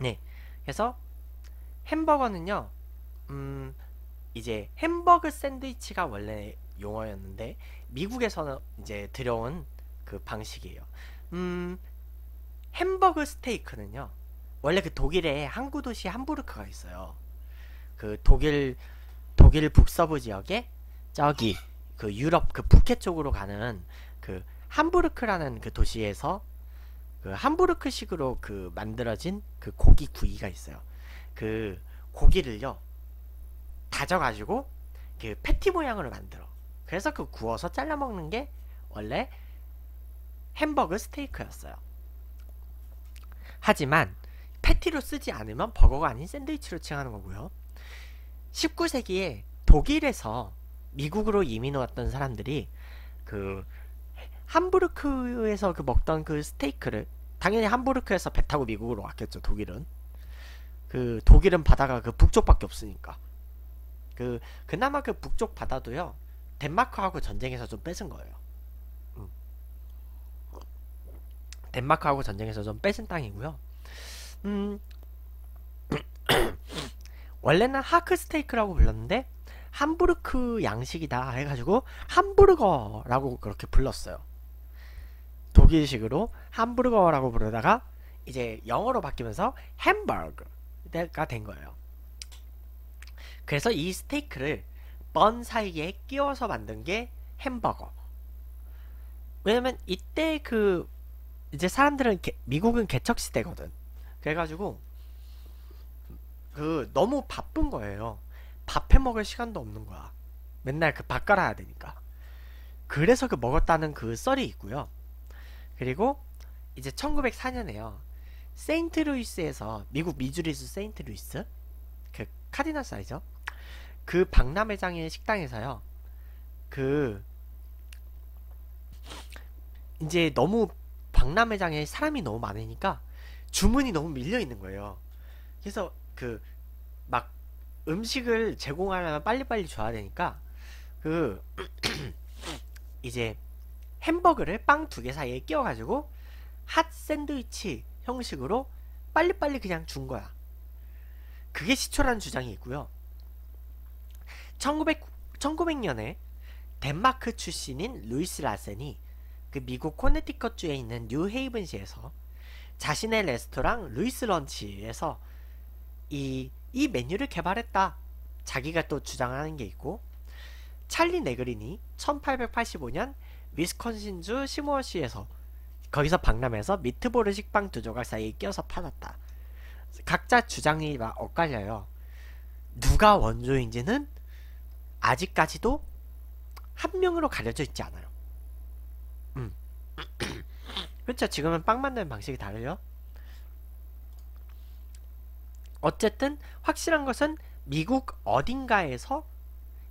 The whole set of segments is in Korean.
네. 그래서 햄버거는요. 음, 이제 햄버거 샌드위치가 원래 용어였는데 미국에서는 이제 들여온 그 방식이에요. 음, 햄버거 스테이크는요. 원래 그 독일의 항구 도시 함부르크가 있어요. 그 독일 독일 북서부 지역에 저기 그 유럽 그 북해 쪽으로 가는 그 함부르크라는 그 도시에서 그 함부르크식으로 그 만들어진 그 고기 구이가 있어요. 그 고기를요 다져가지고 그 패티 모양으로 만들어. 그래서 그 구워서 잘라 먹는 게 원래 햄버그 스테이크였어요. 하지만 패티로 쓰지 않으면 버거가 아닌 샌드위치로 칭하는 거고요. 19세기에 독일에서 미국으로 이민 왔던 사람들이 그 함부르크에서 그 먹던 그 스테이크를 당연히 함부르크에서 배 타고 미국으로 왔겠죠 독일은 그 독일은 바다가 그 북쪽밖에 없으니까 그 그나마 그 북쪽 바다도요 덴마크하고 전쟁에서 좀 뺏은 거예요 음. 덴마크하고 전쟁에서 좀 뺏은 땅이고요 음 원래는 하크 스테이크라고 불렀는데 함부르크 양식이다 해가지고 함부르거라고 그렇게 불렀어요 독일식으로 함부르거라고 부르다가 이제 영어로 바뀌면서 햄버거가 된 거예요. 그래서 이 스테이크를 번 사이에 끼워서 만든 게 햄버거. 왜냐면 이때 그 이제 사람들은 개, 미국은 개척 시대거든. 그래가지고 그 너무 바쁜 거예요. 밥해 먹을 시간도 없는 거야. 맨날 그밥 갈아야 되니까. 그래서 그 먹었다는 그 썰이 있고요. 그리고 이제 1904년에요. 세인트루이스에서 미국 미주리주 세인트루이스 그카디나사이죠그 박람회장의 식당에서요. 그 이제 너무 박람회장에 사람이 너무 많으니까 주문이 너무 밀려 있는 거예요. 그래서 그 막 음식을 제공하려면 빨리빨리 줘야 되니까 그 이제 햄버거를 빵 두 개 사이에 끼워가지고 핫 샌드위치 형식으로 빨리빨리 그냥 준 거야. 그게 시초라는 주장이 있고요. 1900, 1900년에 덴마크 출신인 루이스 라센이 그 미국 코네티컷주에 있는 뉴헤이븐시에서 자신의 레스토랑 루이스 런치에서 이, 이 메뉴를 개발했다. 자기가 또 주장하는 게 있고 찰리 네그린이 1885년 위스콘신주 시모어시에서 거기서 박람회에서 미트볼을 식빵 두 조각 사이에 끼워서 팔았다. 각자 주장이 막 엇갈려요. 누가 원조인지는 아직까지도 한 명으로 가려져 있지 않아요. 음. 그렇죠. 지금은 빵 만드는 방식이 다르죠. 어쨌든 확실한 것은 미국 어딘가에서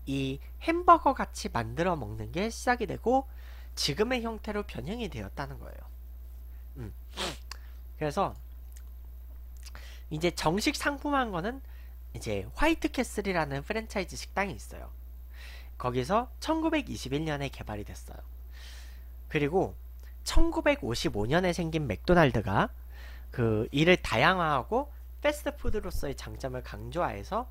이 햄버거 같이 만들어 먹는 게 시작이 되고 지금의 형태로 변형이 되었다는 거예요. 음. 그래서 이제 정식 상품한 거는 이제 화이트 캐슬이라는 프랜차이즈 식당이 있어요. 거기서 1921년에 개발이 됐어요. 그리고 1955년에 생긴 맥도날드가 그 이를 다양화하고 패스트푸드로서의 장점을 강조하여서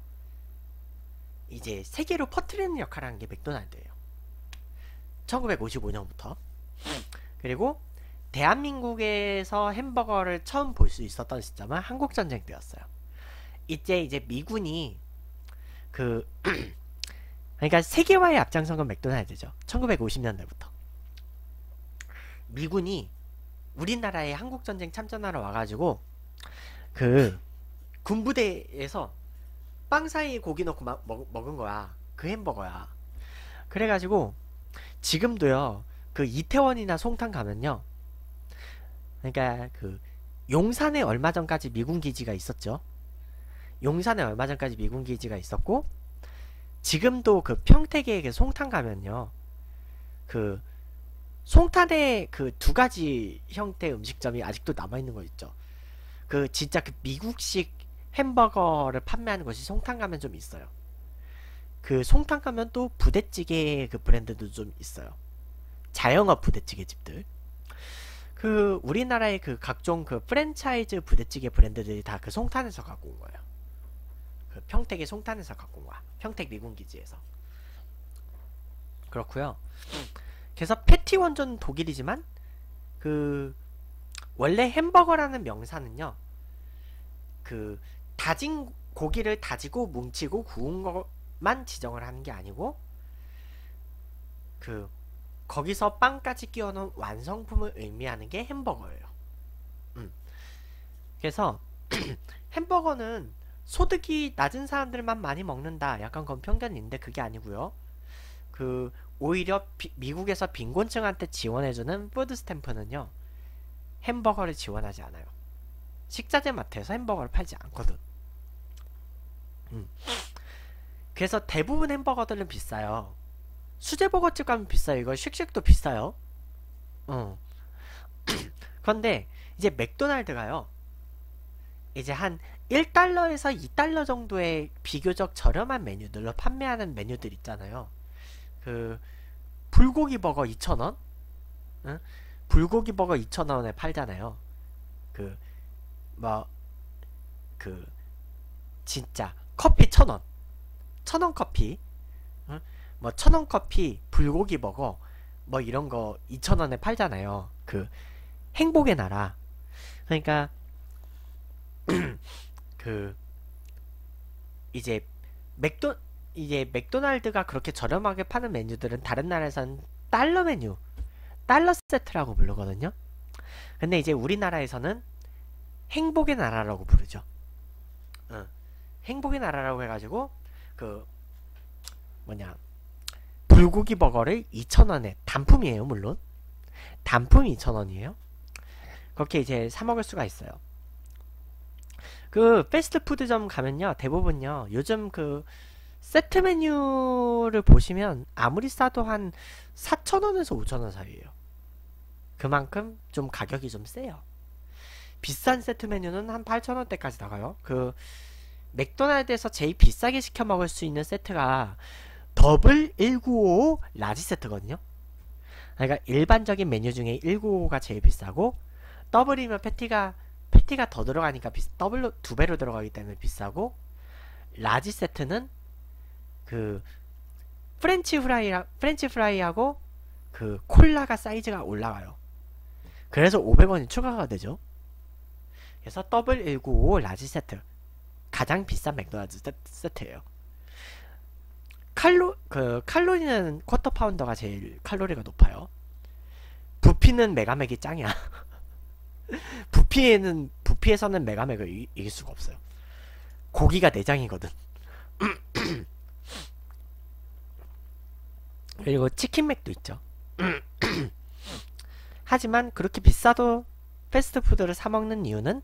이제 세계로 퍼뜨리는 역할을 한게 맥도날드예요. 1955년부터 그리고 대한민국에서 햄버거를 처음 볼 수 있었던 시점은 한국전쟁 때였어요. 이때 이제 미군이 그 그러니까 세계화의 앞장선 건 맥도날드죠. 1950년대부터 미군이 우리나라에 한국전쟁 참전하러 와가지고 그 군부대에서 빵 사이에 고기 넣고 먹, 먹은 거야. 그 햄버거야. 그래가지고 지금도요. 그 이태원이나 송탄 가면요. 그러니까 그 용산에 얼마 전까지 미군 기지가 있었죠. 용산에 얼마 전까지 미군 기지가 있었고 지금도 그 평택에 그 송탄 가면요. 그 송탄에 그 두 가지 형태 음식점이 아직도 남아 있는 거 있죠. 그 진짜 그 미국식 햄버거를 판매하는 곳이 송탄 가면 좀 있어요. 그 송탄 가면 또 부대찌개 그 브랜드도 좀 있어요. 자영업 부대찌개 집들. 그 우리나라의 그 각종 그 프랜차이즈 부대찌개 브랜드들이 다 그 송탄에서 갖고 온 거예요. 그 평택의 송탄에서 갖고 온 거야. 평택 미군 기지에서. 그렇고요. 그래서 패티 원전 독일이지만 그 원래 햄버거라는 명사는요. 그 다진 고기를 다지고 뭉치고 구운 거만 지정을 하는 게 아니고 그 거기서 빵까지 끼워 놓은 완성품을 의미하는 게 햄버거예요. 음. 그래서 햄버거는 소득이 낮은 사람들만 많이 먹는다. 약간 그건 편견인데 그게 아니고요. 그 오히려 비, 미국에서 빈곤층한테 지원해주는 푸드 스탬프는요. 햄버거를 지원하지 않아요. 식자재 마트에서 햄버거를 팔지 않거든. 음. 그래서 대부분 햄버거들은 비싸요. 수제버거집 가면 비싸요. 이거 쉑쉑도 비싸요. 어. 그런데 이제 맥도날드가요. 이제 한 1달러에서 2달러 정도의 비교적 저렴한 메뉴들로 판매하는 메뉴들 있잖아요. 그 불고기 버거 2,000원? 응? 불고기 버거 2,000원에 팔잖아요. 그 뭐그 진짜 커피 1,000원. 천원 커피 뭐 천원 커피 불고기 버거 뭐 이런 거 2천원에 팔잖아요 그 행복의 나라 그러니까 그 이제 맥도 이제 맥도날드가 그렇게 저렴하게 파는 메뉴들은 다른 나라에선 달러 메뉴 달러 세트라고 부르거든요 근데 이제 우리나라에서는 행복의 나라라고 부르죠 응. 행복의 나라라고 해가지고 그 뭐냐 불고기 버거를 2,000원에 단품이에요 물론 단품 2,000원이에요 그렇게 이제 사 먹을 수가 있어요 그 패스트푸드점 가면요 대부분요 요즘 그 세트 메뉴를 보시면 아무리 싸도 한 4,000원에서 5,000원 사이에요 그만큼 좀 가격이 좀 세요 비싼 세트 메뉴는 한 8,000원대까지 나가요 그 맥도날드에서 제일 비싸게 시켜 먹을 수 있는 세트가 더블 195 라지 세트거든요. 그러니까 일반적인 메뉴 중에 195가 제일 비싸고 더블이면 패티가 패티가 더 들어가니까 비, 더블로 두 배로 들어가기 때문에 비싸고 라지 세트는 그 프렌치 후라이 프렌치 프라이하고 그 콜라가 사이즈가 올라가요. 그래서 500원이 추가가 되죠. 그래서 더블 195 라지 세트 가장 비싼 맥도날드 세트예요. 칼로 그 칼로리는 쿼터 파운더가 제일 칼로리가 높아요. 부피는 메가맥이 짱이야. 부피에는 부피에서는 메가맥을 이, 길 수가 없어요. 고기가 내장이거든. 그리고 치킨맥도 있죠. 하지만 그렇게 비싸도 패스트푸드를 사 먹는 이유는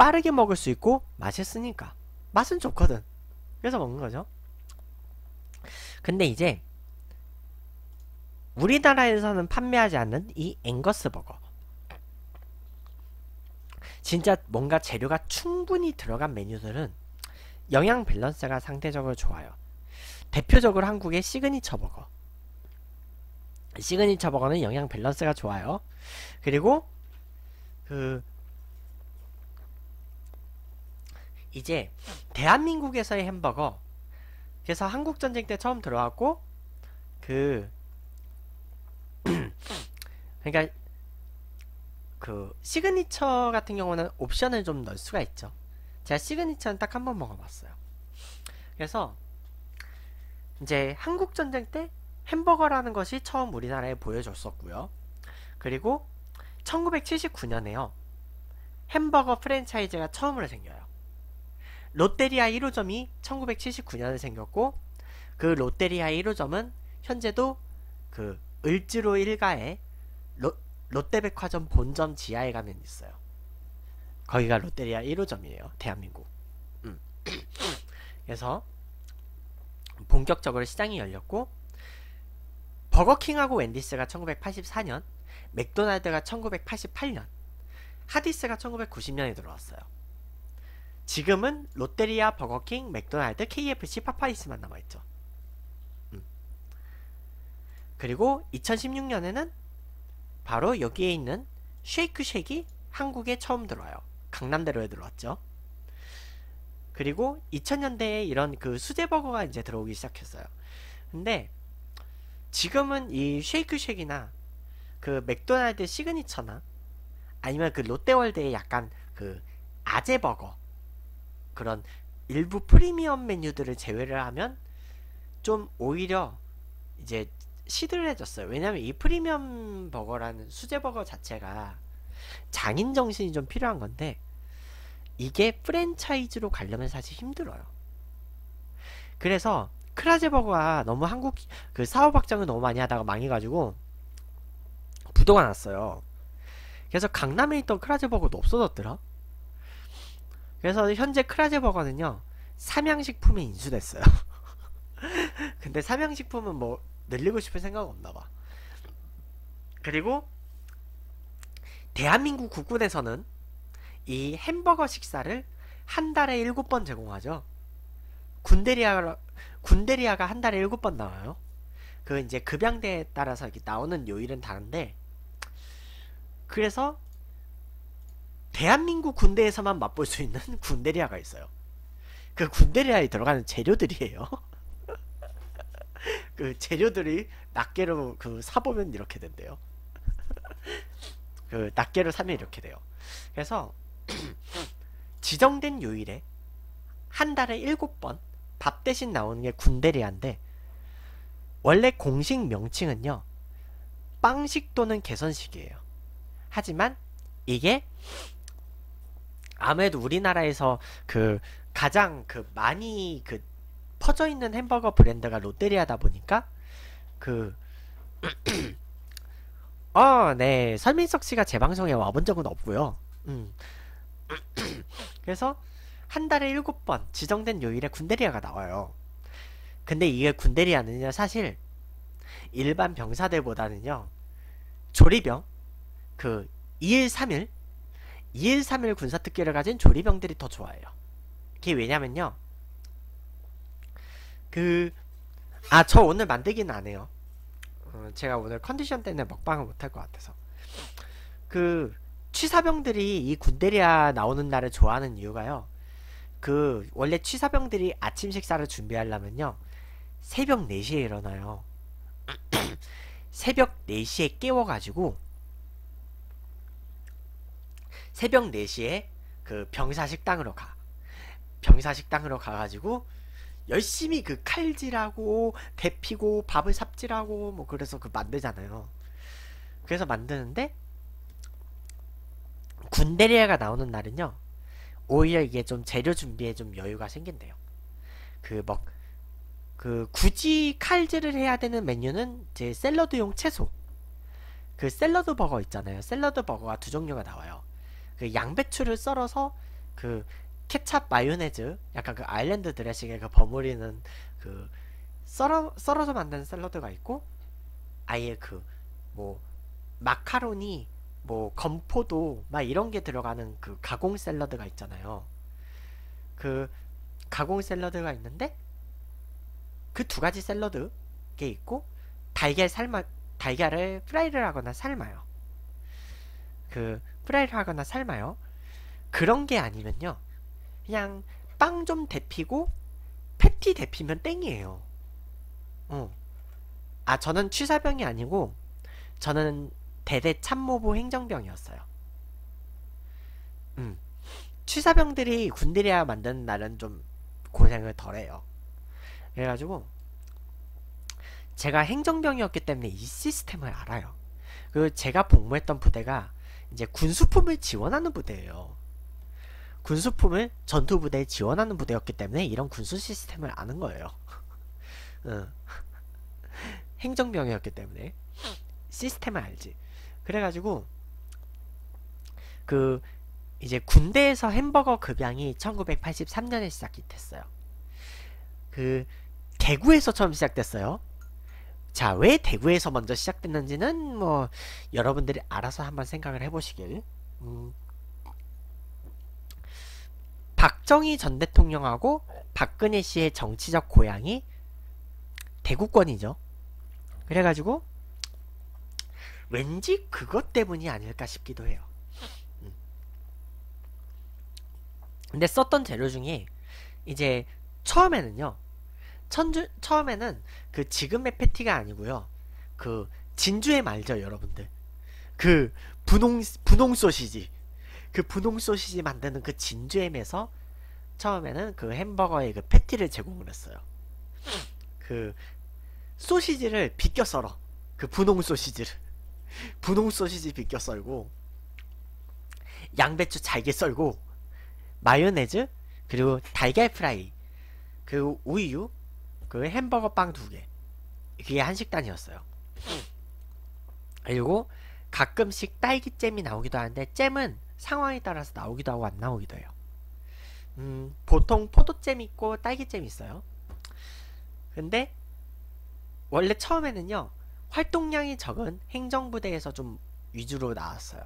빠르게 먹을 수 있고 맛있으니까 맛은 좋거든 그래서 먹는 거죠 근데 이제 우리나라에서는 판매하지 않는 이 앵거스 버거 진짜 뭔가 재료가 충분히 들어간 메뉴들은 영양 밸런스가 상대적으로 좋아요 대표적으로 한국의 시그니처 버거 시그니처 버거는 영양 밸런스가 좋아요 그리고 그 이제 대한민국에서의 햄버거 그래서 한국전쟁 때 처음 들어왔고 그 그러니까 그 시그니처 같은 경우는 옵션을 좀 넣을 수가 있죠 제가 시그니처는 딱 한 번 먹어봤어요 그래서 이제 한국전쟁 때 햄버거라는 것이 처음 우리나라에 보여줬었고요 그리고 1979년에요 햄버거 프랜차이즈가 처음으로 생겨요 롯데리아 1호점이 1979년에 생겼고 그 롯데리아 1호점은 현재도 그 을지로 1가에 롯, 롯데백화점 본점 지하에 가면 있어요. 거기가 롯데리아 1호점이에요. 대한민국. 음. 그래서 본격적으로 시장이 열렸고 버거킹하고 웬디스가 1984년, 맥도날드가 1988년, 하디스가 1990년에 들어왔어요. 지금은 롯데리아, 버거킹, 맥도날드, KFC, 파파이스만 남아있죠. 음. 그리고 2016년에는 바로 여기에 있는 쉐이크쉑이 한국에 처음 들어와요. 강남대로에 들어왔죠. 그리고 2000년대에 이런 그 수제버거가 이제 들어오기 시작했어요. 근데 지금은 이 쉐이크쉑이나 그 맥도날드 시그니처나 아니면 그 롯데월드의 약간 그 아재버거 그런 일부 프리미엄 메뉴들을 제외를 하면 좀 오히려 이제 시들해졌어요. 왜냐면이 프리미엄 버거라는 수제 버거 자체가 장인 정신이 좀 필요한 건데 이게 프랜차이즈로 가려면 사실 힘들어요. 그래서 크라제버거가 너무 한국 그 사업 확장을 너무 많이 하다가 망해가지고 부도가 났어요. 그래서 강남에 있던 크라제버거도 없어졌더라. 그래서 현재 크라제버거는요 삼양식품에 인수됐어요 근데 삼양식품은 뭐 늘리고 싶은 생각 없나봐 그리고 대한민국 국군에서는 이 햄버거 식사를 한 달에 7번 제공하죠 군데리아 군대리아가 한 달에 7번 나와요 그 이제 급양대에 따라서 나오는 요일은 다른데 그래서 대한민국 군대에서만 맛볼 수 있는 군데리아가 있어요. 그 군데리아에 들어가는 재료들이에요. 그 재료들이 낱개로 그 사보면 이렇게 된대요. 그 낱개로 사면 이렇게 돼요. 그래서 지정된 요일에 한 달에 일곱 번 밥 대신 나오는 게 군데리아인데 원래 공식 명칭은요 빵식 또는 개선식이에요. 하지만 이게 아무래도 우리나라에서 그 가장 그 많이 그 퍼져 있는 햄버거 브랜드가 롯데리아다 보니까 그 어, 네. 설민석 씨가 제 방송에 와본 적은 없고요. 음. 그래서 한 달에 7번 지정된 요일에 군대리아가 나와요. 근데 이게 군대리아는요, 사실 일반 병사들보다는요. 조리병 그 2일 3일 2131 군사특기를 가진 조리병들이 더 좋아해요. 그게 왜냐면요. 그, 아, 저 오늘 만들기는 안 해요. 어, 제가 오늘 컨디션 때문에 먹방을 못할 것 같아서. 그, 취사병들이 이 군대리아 나오는 날을 좋아하는 이유가요. 그, 원래 취사병들이 아침 식사를 준비하려면요. 새벽 4시에 일어나요. 새벽 4시에 깨워가지고 새벽 4시에 그 병사 식당으로 가. 병사 식당으로 가가지고 열심히 그 칼질하고 데피고 밥을 삽질하고 뭐 그래서 그 만들잖아요. 그래서 만드는데 군대리아가 나오는 날은요. 오히려 이게 좀 재료 준비에 좀 여유가 생긴대요. 그막그 그 굳이 칼질을 해야 되는 메뉴는 제 샐러드용 채소. 그 샐러드 버거 있잖아요. 샐러드 버거가 두 종류가 나와요. 그 양배추를 썰어서 그 케찹 마요네즈 약간 그 아일랜드 드레싱에 그 버무리는 그 썰어 썰어서 만든 샐러드가 있고 아예 그 뭐 마카로니 뭐 건포도 막 이런 게 들어가는 그 가공 샐러드가 있잖아요. 그 가공 샐러드가 있는데 그 두 가지 샐러드 게 있고 달걀 삶아 달걀을 프라이를 하거나 삶아요. 그 프라이를 하거나 삶아요. 그런 게 아니면요. 그냥 빵 좀 데피고 패티 데피면 땡이에요. 어. 아 저는 취사병이 아니고 저는 대대 참모부 행정병이었어요. 음. 취사병들이 군대리 만드는 날은 좀 고생을 덜해요. 그래가지고 제가 행정병이었기 때문에 이 시스템을 알아요. 그 제가 복무했던 부대가 이제 군수품을 지원하는 부대예요. 군수품을 전투부대에 지원하는 부대였기 때문에 이런 군수 시스템을 아는 거예요. 응. 행정병이었기 때문에 시스템을 알지. 그래가지고 그 이제 군대에서 햄버거 급양이 1983년에 시작이 됐어요. 그 대구에서 처음 시작됐어요. 자, 왜 대구에서 먼저 시작됐는지는 뭐 여러분들이 알아서 한번 생각을 해보시길. 음. 박정희 전 대통령하고 박근혜 씨의 정치적 고향이 대구권이죠. 그래가지고 왠지 그것 때문이 아닐까 싶기도 해요. 음. 근데 썼던 재료 중에 이제 처음에는요. 천주, 처음에는 그 지금의 패티가 아니고요. 그 진주의 말죠, 여러분들. 그 분홍 분홍 소시지. 그 분홍 소시지 만드는 그 진주햄에서 처음에는 그 햄버거의 그 패티를 제공을 했어요. 그 소시지를 비껴 썰어. 그 분홍 소시지를. 분홍 소시지 비껴 썰고 양배추 잘게 썰고 마요네즈 그리고 달걀 프라이 그리고 우유 그 햄버거 빵 두 개. 그게 한식단이었어요. 그리고 가끔씩 딸기잼이 나오기도 하는데 잼은 상황에 따라서 나오기도 하고 안 나오기도 해요. 음, 보통 포도잼 있고 딸기잼 있어요. 근데 원래 처음에는요. 활동량이 적은 행정부대에서 좀 위주로 나왔어요.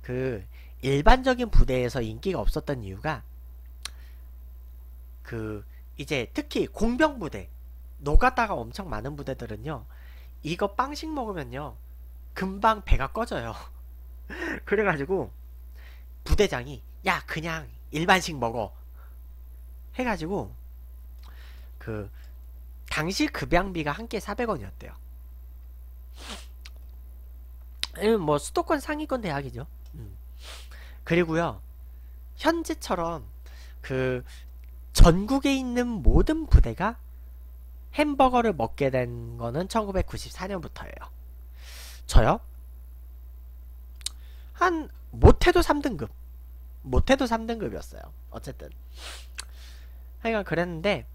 그 일반적인 부대에서 인기가 없었던 이유가 그 이제 특히 공병 부대 노가다가 엄청 많은 부대들은요 이거 빵식 먹으면요 금방 배가 꺼져요 그래가지고 부대장이 야 그냥 일반식 먹어 해가지고 그 당시 급양비가 한끼 400원이었대요 음, 뭐 수도권 상위권 대학이죠 음. 그리고요 현재처럼 그 전국에 있는 모든 부대가 햄버거를 먹게 된 거는 1994년부터예요. 저요? 한 못해도 3등급 못해도 3등급이었어요. 어쨌든 하여간 그랬는데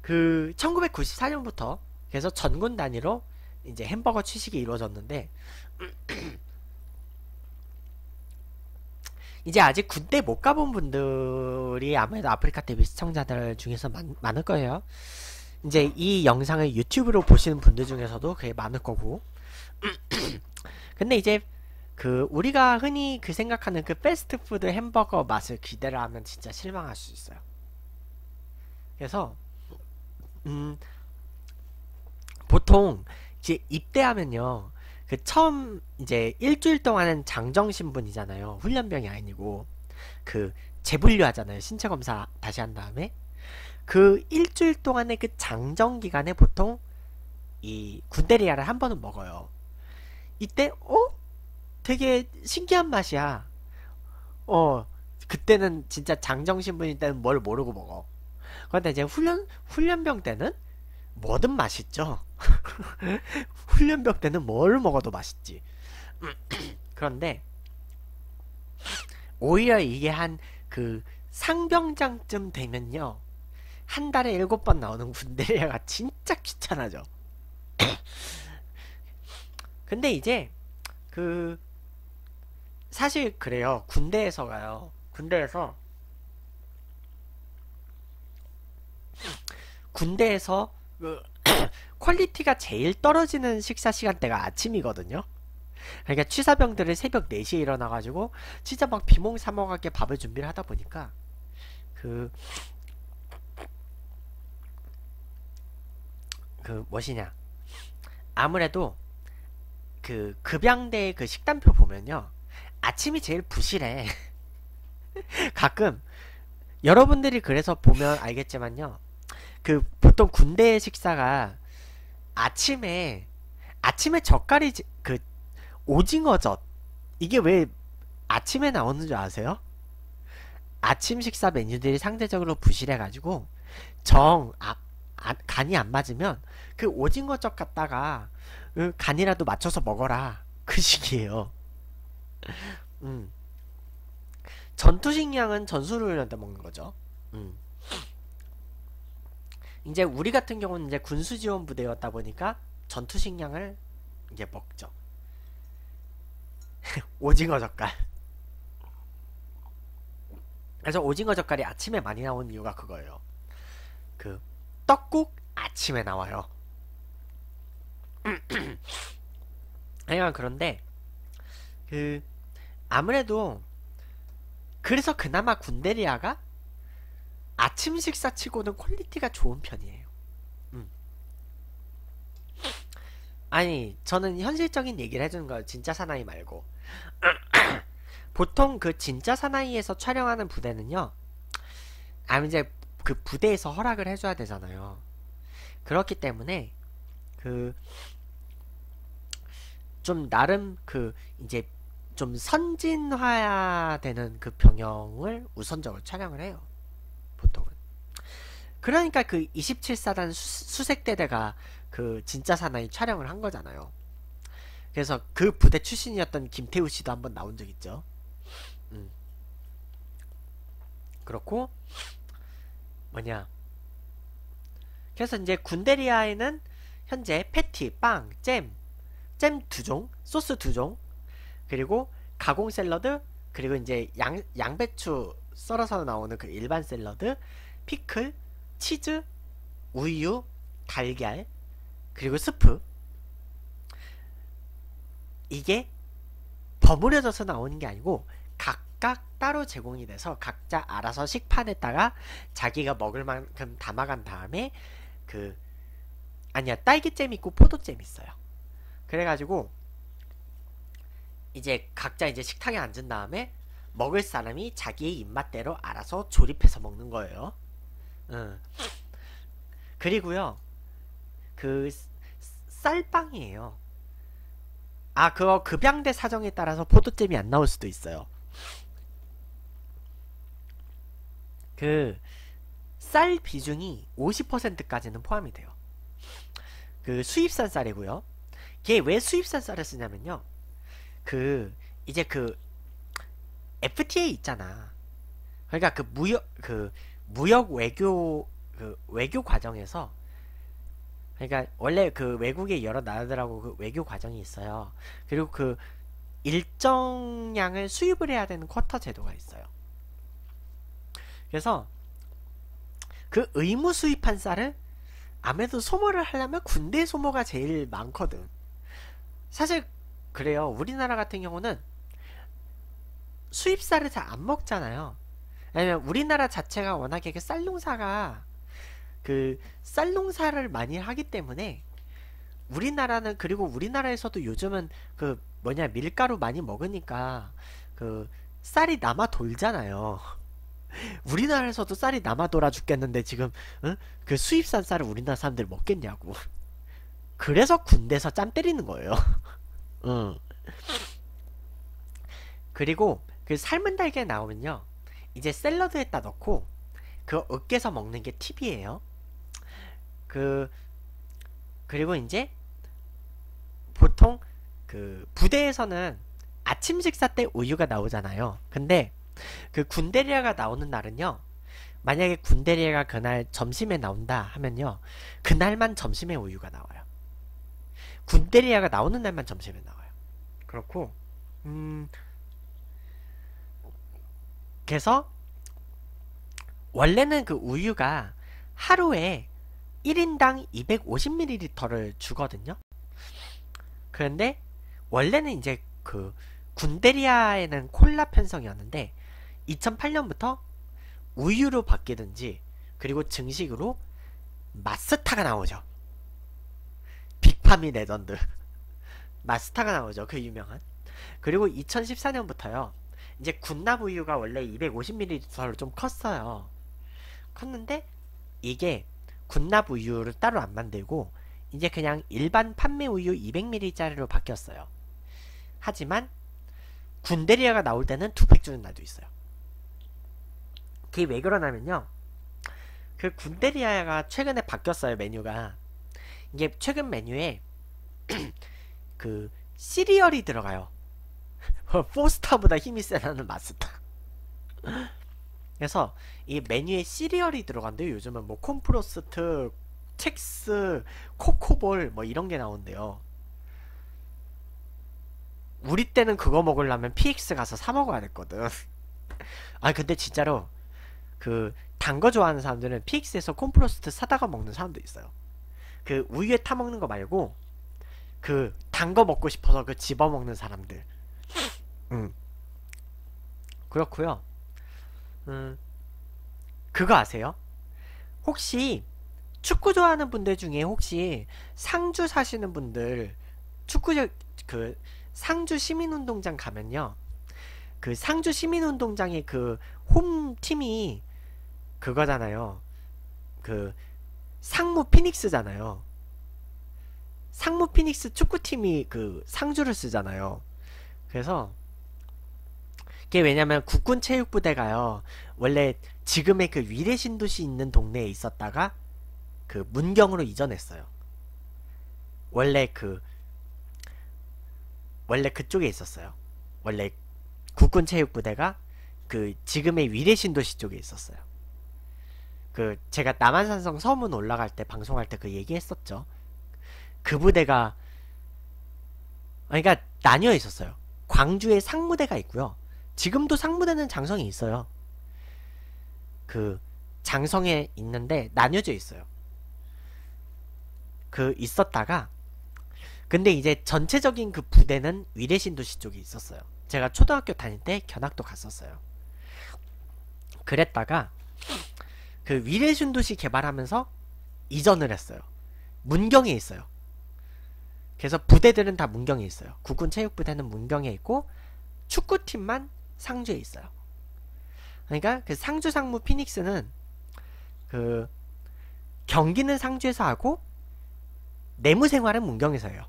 그 1994년부터 그래서 전군 단위로 이제 햄버거 취식이 이루어졌는데 음, 이제 아직 군대 못 가본 분들이 아무래도 아프리카 TV 시청자들 중에서 많, 많을 거예요. 이제 이 영상을 유튜브로 보시는 분들 중에서도 그게 많을 거고. 근데 이제 그 우리가 흔히 그 생각하는 그 패스트푸드 햄버거 맛을 기대를 하면 진짜 실망할 수 있어요. 그래서 음 보통 이제 입대하면요 그 처음 이제 일주일 동안은 장정 신분이잖아요. 훈련병이 아니고 그 재분류 하잖아요. 신체 검사 다시 한 다음에 그 일주일 동안의 그 장정 기간에 보통 이군대리아를한 번은 먹어요. 이때 어? 되게 신기한 맛이야. 어, 그때는 진짜 장정 신분일 때는 뭘 모르고 먹어. 그런데 이제 훈련 훈련병 때는 뭐든 맛있죠. 훈련병 때는 뭘 먹어도 맛있지. 그런데 오히려 이게 한 그 상병장쯤 되면요. 한 달에 일곱 번 나오는 군대가 진짜 귀찮아져. 근데 이제 그 사실 그래요. 군대에서 가요. 군대에서 군대에서 그 퀄리티가 제일 떨어지는 식사 시간대가 아침이거든요. 그러니까 취사병들을 새벽 4시에 일어나가지고 진짜 막 비몽사몽하게 밥을 준비를 하다 보니까 그... 그 무엇이냐 아무래도 그급양대그 식단표 보면요 아침이 제일 부실해 가끔 여러분들이 그래서 보면 알겠지만요 그 보통 군대 식사가 아침에 아침에 젓갈이 그 오징어젓 이게 왜 아침에 나오는 줄 아세요? 아침 식사 메뉴들이 상대적으로 부실해가지고 정 아, 아, 간이 안 맞으면 그 오징어젓 갖다가 으, 간이라도 맞춰서 먹어라 그 식이에요. 음. 전투식량은 전술훈련 때 먹는 거죠. 음. 이제 우리 같은 경우는 이제 군수 지원 부대였다 보니까 전투 식량을 이제 먹죠. 오징어 젓갈. 그래서 오징어 젓갈이 아침에 많이 나온 이유가 그거예요. 그 떡국 아침에 나와요. 하여간 그런데 그 아무래도 그래서 그나마 군데리아가 아침 식사치고는 퀄리티가 좋은 편이에요. 음. 아니 저는 현실적인 얘기를 해주는 거예요. 진짜 사나이 말고. 보통 그 진짜 사나이에서 촬영하는 부대는요. 아 이제 그 부대에서 허락을 해줘야 되잖아요. 그렇기 때문에 그 좀 나름 그 이제 좀 선진화되는 그 병영을 우선적으로 촬영을 해요. 그러니까 그 27사단 수, 색대대가 그 진짜 사나이 촬영을 한 거잖아요. 그래서 그 부대 출신이었던 김태우 씨도 한번 나온 적 있죠. 음. 그렇고 뭐냐 그래서 이제 군데리아에는 현재 패티, 빵, 잼, 잼 두 종, 소스 두 종, 그리고 가공 샐러드, 그리고 이제 양, 양배추 썰어서 나오는 그 일반 샐러드, 피클, 치즈, 우유, 달걀, 그리고 스프. 이게 버무려져서 나오는 게 아니고 각각 따로 제공이 돼서 각자 알아서 식판에다가 자기가 먹을 만큼 담아간 다음에 그 아니야 딸기잼 있고 포도잼 있어요. 그래가지고 이제 각자 이제 식탁에 앉은 다음에 먹을 사람이 자기의 입맛대로 알아서 조립해서 먹는 거예요. 그리고요. 그 쌀빵이에요. 아, 그거 급양대 사정에 따라서 포도잼이 안 나올 수도 있어요. 그 쌀 비중이 50%까지는 포함이 돼요. 그 수입산 쌀이고요. 걔왜 수입산 쌀을 쓰냐면요. 그 이제 그 FTA 있잖아. 그러니까 그 무역 그 무역 외교 그 외교 과정에서 그러니까 원래 그 외국의 여러 나라들하고 그 외교 과정이 있어요. 그리고 그 일정량을 수입을 해야 되는 쿼터 제도가 있어요. 그래서 그 의무 수입한 쌀을 아무래도 소모를 하려면 군대 소모가 제일 많거든. 사실 그래요. 우리나라 같은 경우는 수입쌀을 잘 안 먹잖아요. 왜냐면 우리나라 자체가 워낙에 그 쌀농사가 그 쌀농사를 많이 하기 때문에 우리나라는 그리고 우리나라에서도 요즘은 그 뭐냐 밀가루 많이 먹으니까 그 쌀이 남아 돌잖아요. 우리나라에서도 쌀이 남아 돌아 죽겠는데 지금 응? 그 수입산 쌀을 우리나라 사람들 먹겠냐고. 그래서 군대에서 짬 때리는 거예요. 응. 그리고 그 삶은 달걀 나오면요. 이제 샐러드에다 넣고 그거 으깨서 먹는 게 팁이에요. 그 그리고 이제 보통 그 부대에서는 아침 식사 때 우유가 나오잖아요. 근데 그 군데리아가 나오는 날은요. 만약에 군데리아가 그날 점심에 나온다 하면요. 그날만 점심에 우유가 나와요. 군데리아가 나오는 날만 점심에 나와요. 그렇고 음 그래서 원래는 그 우유가 하루에 1인당 250ml를 주거든요. 그런데 원래는 이제 그 군데리아에는 콜라 편성이었는데 2008년부터 우유로 바뀌든지 그리고 증식으로 마스타가 나오죠. 빅파미 레전드 마스타가 나오죠. 그 유명한. 그리고 2014년부터요. 이제 군나무유가 원래 250ml로 좀 컸어요. 컸는데 이게 군나무유를 따로 안 만들고 이제 그냥 일반 판매우유 200ml짜리로 바뀌었어요. 하지만 군데리아가 나올 때는 두팩 주는 날도 있어요. 그게 왜 그러냐면요. 그 군데리아가 최근에 바뀌었어요, 메뉴가. 이게 최근 메뉴에 그 시리얼이 들어가요. 어, 포스타보다 힘이 세다는 마스터 그래서 이 메뉴에 시리얼이 들어간대요 요즘은 뭐 콤프로스트 첵스 코코볼 뭐 이런게 나온대요 우리 때는 그거 먹으려면 PX 가서 사 먹어야 됐거든 아 근데 진짜로 그단 거 좋아하는 사람들은 PX에서 콤프로스트 사다가 먹는 사람도 있어요 그 우유에 타먹는 거 말고 그단거 먹고 싶어서 그 집어먹는 사람들 그렇고요. 음. 그거 아세요? 혹시 축구 좋아하는 분들 중에 혹시 상주 사시는 분들 축구 그 상주 시민운동장 가면요. 그 상주 시민운동장의 그 홈팀이 그거잖아요. 그 상무 피닉스잖아요. 상무 피닉스 축구팀이 그 상주를 쓰잖아요. 그래서 그게 왜냐면 국군 체육부대가요. 원래 지금의 그 위례 신도시 있는 동네에 있었다가 그 문경으로 이전했어요. 원래 그 원래 그쪽에 있었어요. 원래 국군 체육부대가 그 지금의 위례 신도시 쪽에 있었어요. 그 제가 남한산성 서문 올라갈 때 방송할 때 그 얘기했었죠. 그 부대가 그러니까 나뉘어 있었어요. 광주에 상무대가 있고요. 지금도 상무대는 장성이 있어요. 그 장성에 있는데 나뉘어져 있어요. 그 있었다가 근데 이제 전체적인 그 부대는 위례신도시 쪽에 있었어요. 제가 초등학교 다닐 때 견학도 갔었어요. 그랬다가 그 위례신도시 개발하면서 이전을 했어요. 문경에 있어요. 그래서 부대들은 다 문경에 있어요. 국군 체육부대는 문경에 있고 축구팀만 상주에 있어요. 그러니까 그 상주 상무 피닉스는 그 경기는 상주에서 하고 내무 생활은 문경에서 해요.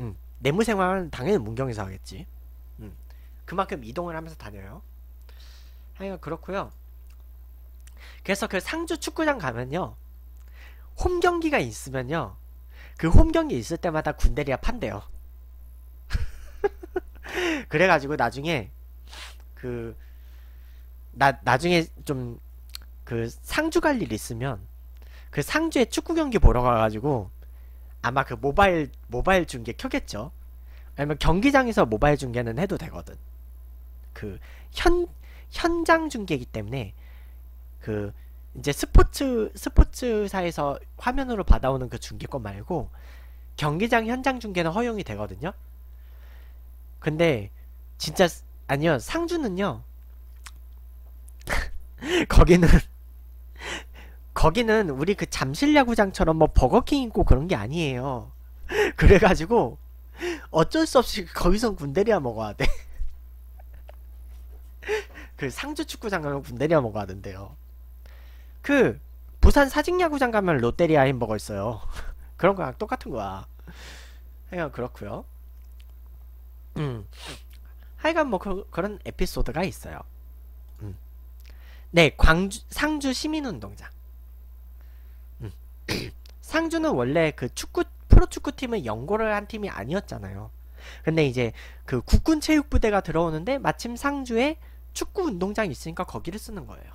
음, 내무 생활은 당연히 문경에서 하겠지. 음, 그만큼 이동을 하면서 다녀요. 하여간 그렇고요. 그래서 그 상주 축구장 가면요. 홈 경기가 있으면요. 그 홈 경기 있을 때마다 군대리아 판대요. 그래가지고 나중에 그나 나중에 좀 그 상주 갈일이 있으면 그 상주에 축구 경기 보러 가가지고 아마 그 모바일 모바일 중계 켜겠죠. 아니면 경기장에서 모바일 중계는 해도 되거든. 그 현 현장 중계이기 때문에 그 이제 스포츠 스포츠사에서 화면으로 받아오는 그 중계권 말고 경기장 현장 중계는 허용이 되거든요. 근데 진짜 아니요 상주는요 거기는 거기는 우리 그 잠실 야구장처럼 뭐 버거킹 있고 그런 게 아니에요 그래가지고 어쩔 수 없이 거기선 군대리아 먹어야 돼그 상주 축구장 가면 군대리아 먹어야 된대요 그 부산 사직야구장 가면 롯데리아 햄버거 있어요 그런 거랑 똑같은 거야 그냥 그렇구요음 하여간 뭐 그, 런 에피소드가 있어요. 음. 네, 광주 상주 시민운동장. 음. 상주는 원래 그 축구 프로축구팀을 연고를 한 팀이 아니었잖아요. 근데 이제 그 국군체육부대가 들어오는데 마침 상주에 축구운동장이 있으니까 거기를 쓰는 거예요.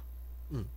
음.